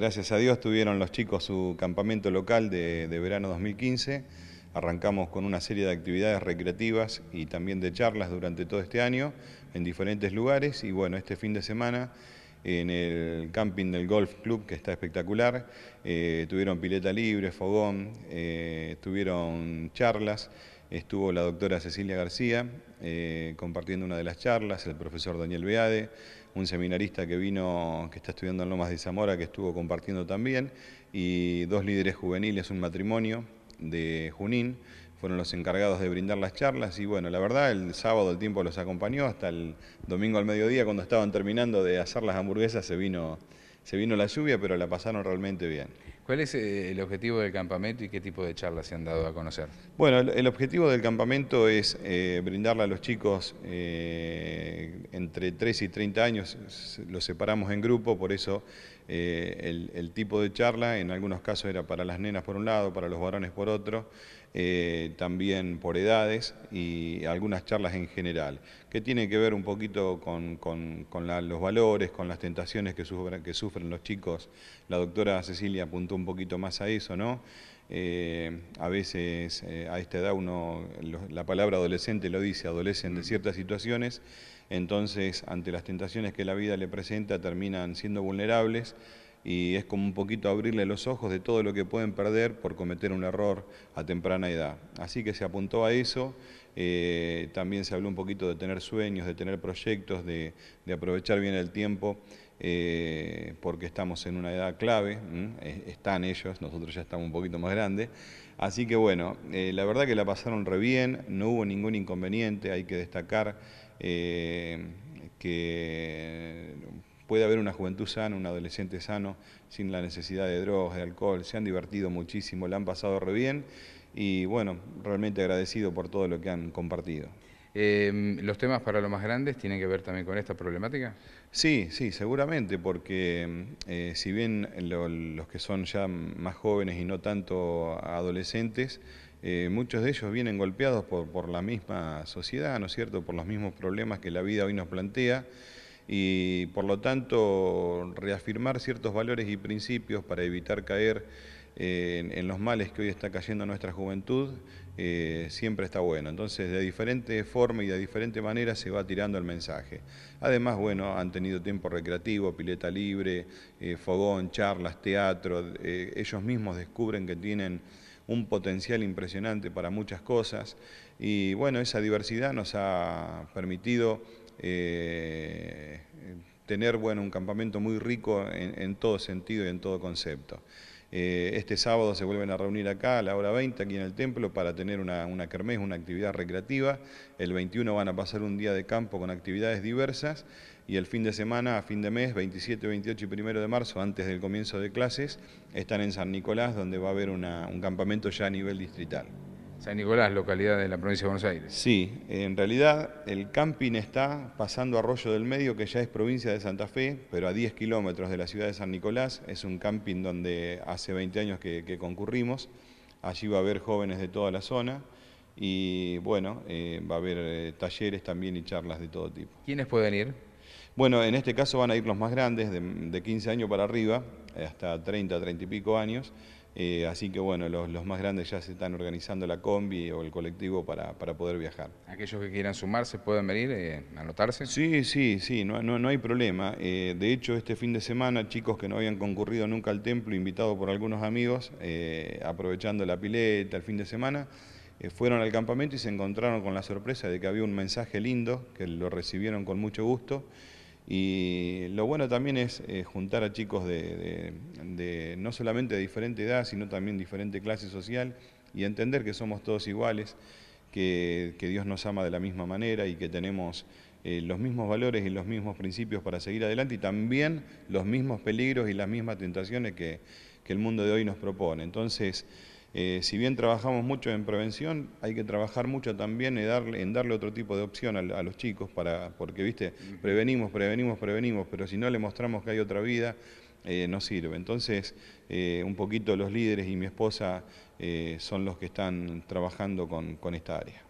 Gracias a Dios tuvieron los chicos su campamento local de, verano 2015. Arrancamos con una serie de actividades recreativas y también de charlas durante todo este año en diferentes lugares y bueno, este fin de semana en el camping del Golf Club, que está espectacular, eh, tuvieron pileta libre, fogón, eh, tuvieron charlas estuvo la doctora Cecilia García eh, compartiendo una de las charlas, el profesor Daniel Beade, un seminarista que vino, que está estudiando en Lomas de Zamora, que estuvo compartiendo también, y dos líderes juveniles, un matrimonio de Junín, fueron los encargados de brindar las charlas y bueno, la verdad el sábado el tiempo los acompañó hasta el domingo al mediodía cuando estaban terminando de hacer las hamburguesas se vino, se vino la lluvia, pero la pasaron realmente bien. ¿Cuál es eh, el objetivo del campamento y qué tipo de charlas se han dado a conocer? Bueno, el, objetivo del campamento es eh, brindarle a los chicos eh, entre 3 y 30 años, los separamos en grupo, por eso el, el tipo de charla en algunos casos era para las nenas por un lado, para los varones por otro. Eh, también por edades y algunas charlas en general, que tiene que ver un poquito con, los valores, con las tentaciones que sufren, los chicos. La doctora Cecilia apuntó un poquito más a eso, ¿no? Eh, a veces eh, a esta edad uno, la palabra adolescente lo dice, adolecen de mm. ciertas situaciones, entonces ante las tentaciones que la vida le presenta terminan siendo vulnerables y es como un poquito abrirle los ojos de todo lo que pueden perder por cometer un error a temprana edad. Así que se apuntó a eso, eh, también se habló un poquito de tener sueños, de tener proyectos, de, aprovechar bien el tiempo, eh, porque estamos en una edad clave, están ellos, nosotros ya estamos un poquito más grandes. Así que bueno, eh, la verdad que la pasaron re bien, no hubo ningún inconveniente, hay que destacar que puede haber una juventud sana, un adolescente sano, sin la necesidad de drogas, de alcohol, se han divertido muchísimo, la han pasado re bien y bueno, realmente agradecido por todo lo que han compartido. Em, ¿Los temas para los más grandes tienen que ver también con esta problemática? Sí, sí, seguramente, porque eh, si bien los que son ya más jóvenes y no tanto adolescentes, eh, muchos de ellos vienen golpeados por, por la misma sociedad, ¿no es cierto?, por los mismos problemas que la vida hoy nos plantea y por lo tanto reafirmar ciertos valores y principios para evitar caer eh, en, los males que hoy está cayendo nuestra juventud eh, siempre está bueno. Entonces, de diferente forma y de diferente manera se va tirando el mensaje. Además, bueno, han tenido tiempo recreativo, pileta libre, eh, fogón, charlas, teatro. ellos mismos descubren que tienen un potencial impresionante para muchas cosas y bueno, esa diversidad nos ha permitido eh, tener bueno, un campamento muy rico en todo sentido y en todo concepto. Eh, este sábado se vuelven a reunir acá a la hora 20, aquí en el templo, para tener una, una una actividad recreativa. El 21 van a pasar un día de campo con actividades diversas y el fin de semana, a fin de mes, 27, 28 y 1 de marzo, antes del comienzo de clases, están en San Nicolás, donde va a haber un campamento ya a nivel distrital. San Nicolás, localidad de la provincia de Buenos Aires. Sí, en realidad el camping está pasando Arroyo del Medio, que ya es provincia de Santa Fe, pero a 10 kilómetros de la ciudad de San Nicolás. Es un camping donde hace 20 años que, concurrimos. Allí va a haber jóvenes de toda la zona y bueno, eh, va a haber eh, talleres también y charlas de todo tipo. ¿Quiénes pueden ir? Bueno, en este caso van a ir los más grandes, de, de 15 años para arriba, eh, hasta 30, 30 y pico años eh, así que bueno, los, más grandes ya se están organizando la combi o el colectivo para, poder viajar. Aquellos que quieran sumarse pueden venir, y eh, anotarse. Sí, sí, sí, no, hay problema. Eh, de hecho, este fin de semana, chicos que no habían concurrido nunca al templo, invitados por algunos amigos, aprovechando la pileta el fin de semana, fueron al campamento y se encontraron con la sorpresa de que había un mensaje lindo, que lo recibieron con mucho gusto. Y lo bueno también es eh, juntar a chicos de, no solamente de diferente edad, sino también diferente clase social y entender que somos todos iguales, que, Dios nos ama de la misma manera y que tenemos eh, los mismos valores y los mismos principios para seguir adelante y también los mismos peligros y las mismas tentaciones que, que el mundo de hoy nos propone. Entonces, eh, si bien trabajamos mucho en prevención, hay que trabajar mucho también en darle, en darle otro tipo de opción a, los chicos, para, porque, viste, prevenimos, prevenimos, prevenimos, pero si no le mostramos que hay otra vida, eh, no sirve. Entonces, eh, un poquito los líderes y mi esposa son los que están trabajando con esta área.